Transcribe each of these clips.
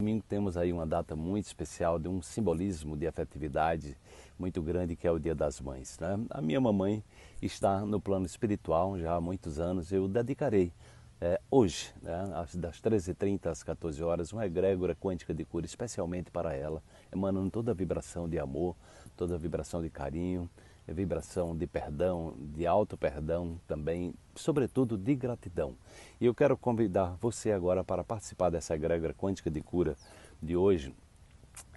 Domingo temos aí uma data muito especial de um simbolismo de afetividade muito grande que é o Dia das Mães. Né? A minha mamãe está no plano espiritual já há muitos anos. Eu dedicarei é, hoje, né, das 13h30 às 14 horas, uma egrégora quântica de cura especialmente para ela, emanando toda a vibração de amor, toda a vibração de carinho, vibração de perdão, de alto perdão também, sobretudo de gratidão. E eu quero convidar você agora para participar dessa egrégora quântica de cura de hoje,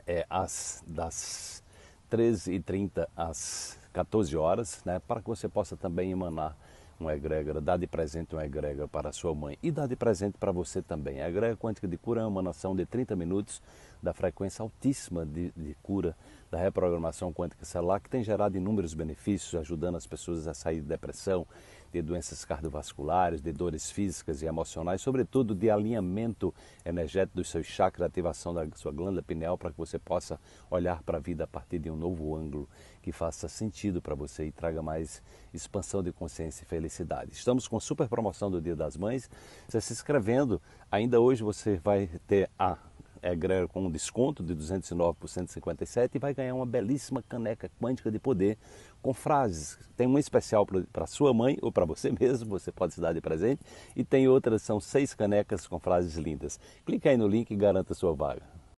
é, às, das 13h30 às 14 horas, né, para que você possa também emanar uma egrégora, dá de presente uma egrégora para sua mãe e dá de presente para você também. A egrégora quântica de cura é uma noção de 30 minutos da frequência altíssima de, de cura da reprogramação quântica celular que tem gerado inúmeros benefícios, ajudando as pessoas a sair de depressão, de doenças cardiovasculares, de dores físicas e emocionais, sobretudo de alinhamento energético dos seus chakras, ativação da sua glândula pineal para que você possa olhar para a vida a partir de um novo ângulo que faça sentido para você e traga mais expansão de consciência e felicidade. Estamos com super promoção do Dia das Mães. Você se inscrevendo, ainda hoje você vai ter a é com um desconto de 209 por 157 e vai ganhar uma belíssima caneca quântica de poder com frases. Tem uma especial para sua mãe ou para você mesmo, você pode se dar de presente. E tem outras, são seis canecas com frases lindas. Clique aí no link e garanta sua vaga.